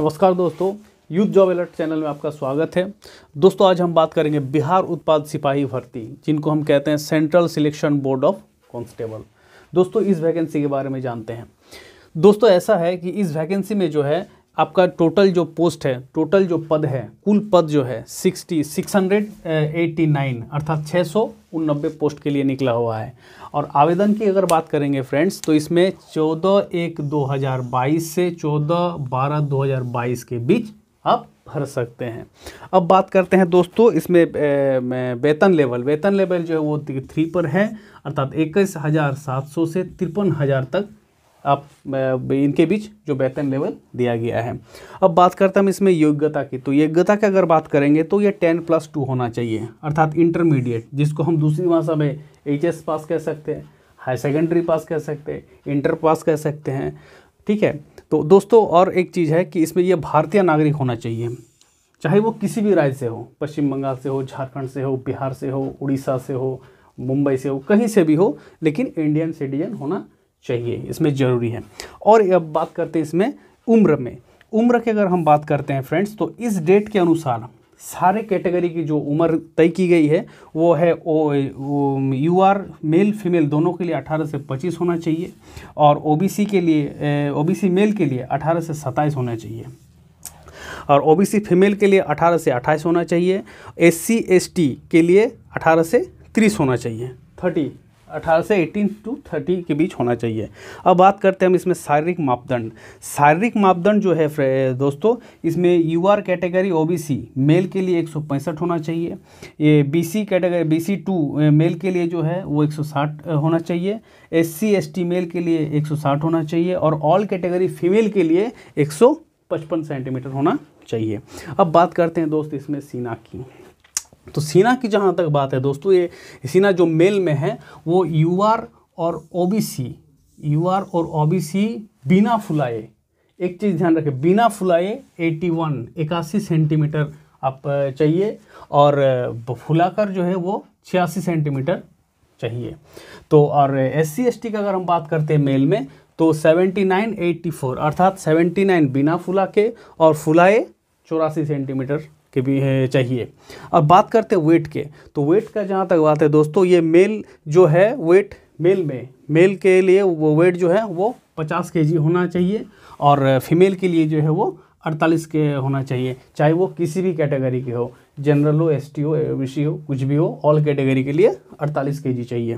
नमस्कार दोस्तों youth job alert channel में आपका स्वागत है दोस्तों आज हम बात करेंगे बिहार उत्पाद सिपाही भर्ती जिनको हम कहते हैं central selection board of constable दोस्तों इस वैकेंसी के बारे में जानते हैं दोस्तों ऐसा है कि इस वैकेंसी में जो है आपका टोटल जो पोस्ट है टोटल जो पद है कुल पद जो है sixty six hundred eighty nine अर्थात छः सौ नब्बे पोस्ट के लिए निकला हुआ है और आवेदन की अगर बात करेंगे फ्रेंड्स तो इसमें चौदह एक दो हज़ार बाईस से चौदह बारह दो हज़ार बाईस के बीच आप भर सकते हैं अब बात करते हैं दोस्तों इसमें वेतन लेवल वेतन लेवल जो है वो थ्री पर है अर्थात इक्कीस हज़ार सात सौ से तिरपन हज़ार तक आप इनके बीच जो वेतन लेवल दिया गया है अब बात करता हम इसमें योग्यता की तो योग्यता की अगर बात करेंगे तो ये टेन प्लस टू होना चाहिए अर्थात इंटरमीडिएट जिसको हम दूसरी भाषा में एच पास कह सकते हैं हाई सेकेंडरी पास कह सकते हैं इंटर पास कह सकते हैं ठीक है तो दोस्तों और एक चीज़ है कि इसमें यह भारतीय नागरिक होना चाहिए चाहे वो किसी भी राज्य से हो पश्चिम बंगाल से हो झारखंड से हो बिहार से हो उड़ीसा से हो मुंबई से हो कहीं से भी हो लेकिन इंडियन सिटीजन होना चाहिए इसमें ज़रूरी है और अब बात करते हैं इसमें उम्र में उम्र की अगर हम बात करते हैं फ्रेंड्स तो इस डेट के अनुसार सारे कैटेगरी की जो उम्र तय की गई है वो है ओ यू आर मेल फीमेल दोनों के लिए 18 से 25 होना चाहिए और ओबीसी के लिए ओबीसी मेल के लिए 18 से 27 होना चाहिए और ओबीसी फीमेल के लिए 18 से 28 होना चाहिए एससी एसटी के लिए 18 से 30 होना चाहिए 18 से 18 टू 30 के बीच होना चाहिए अब बात करते हैं हम इसमें शारीरिक मापदंड शारीरिक मापदंड जो है दोस्तों इसमें यू आर कैटेगरी सी मेल के लिए एक होना चाहिए ये B C category B C two male के लिए जो है वो 160 होना चाहिए S C S T male के लिए 160 होना चाहिए और ऑल कैटेगरी फीमेल के लिए 155 सेंटीमीटर होना चाहिए अब बात करते हैं दोस्त इसमें सीना की तो सीना की जहाँ तक बात है दोस्तों ये सीना जो मेल में है वो यू आर और O B C U R और ओ बी सी बिना फुलाए एक चीज़ ध्यान रखें बिना फुलाए 81 इक्यासी सेंटीमीटर आप चाहिए और फुलाकर जो है वो छियासी सेंटीमीटर चाहिए तो और एस सी एस टी का अगर हम बात करते हैं मेल में तो 79 फोर अर्थात 79 बिना फुला के और फुलाए चौरासी सेंटीमीटर के भी चाहिए अब बात करते हैं वेट के तो वेट का जहाँ तक बात है दोस्तों ये मेल जो है वेट मेल में मेल के लिए वो वेट जो है वो पचास के होना चाहिए और फीमेल के लिए जो है वो अड़तालीस के होना चाहिए चाहे वो किसी भी कैटेगरी के हो जनरल हो एस टी हो ए बी सी हो कुछ भी हो ऑल कैटेगरी के लिए अड़तालीस के जी चाहिए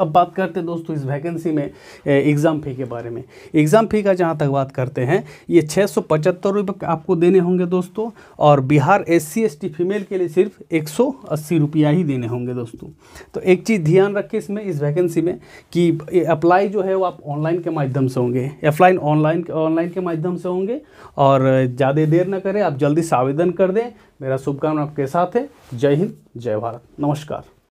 अब बात करते हैं दोस्तों इस वैकेंसी में एग्ज़ाम फ़ी के बारे में एग्ज़ाम फ़ी का जहाँ तक बात करते हैं ये छः सौ पचहत्तर रुपये आपको देने होंगे दोस्तों और Bihar S C S T female के लिए सिर्फ एक सौ अस्सी रुपया ही देने होंगे दोस्तों तो एक चीज़ ध्यान रखें इसमें इस वैकेंसी में कि अप्लाई जो है वो आप ऑनलाइन के माध्यम से होंगे अप्लाइन ऑनलाइन ऑनलाइन के माध्यम से होंगे और ज़्यादा देर ना करें आप जल्दी से आवेदन कर दें मेरा शुभकामना आपके साथ है जय हिंद जय भारत नमस्कार